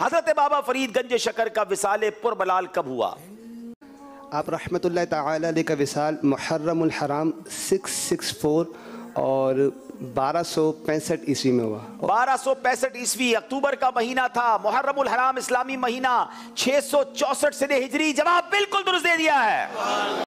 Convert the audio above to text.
हजरत बाबा फरीद फरीदगंज शकर का विसाल पुरबलाल कब हुआ आप रहमत ताली का विसाल मुहर्रम सिक्स सिक्स फोर और बारह सौ पैंसठ ईस्वी में हुआ बारह सौ पैंसठ ईस्वी अक्टूबर का महीना था मुहर्रम हराम इस्लामी महीना छह सौ चौसठ से हिजरी जवाब बिल्कुल दुरुस्त दे दिया है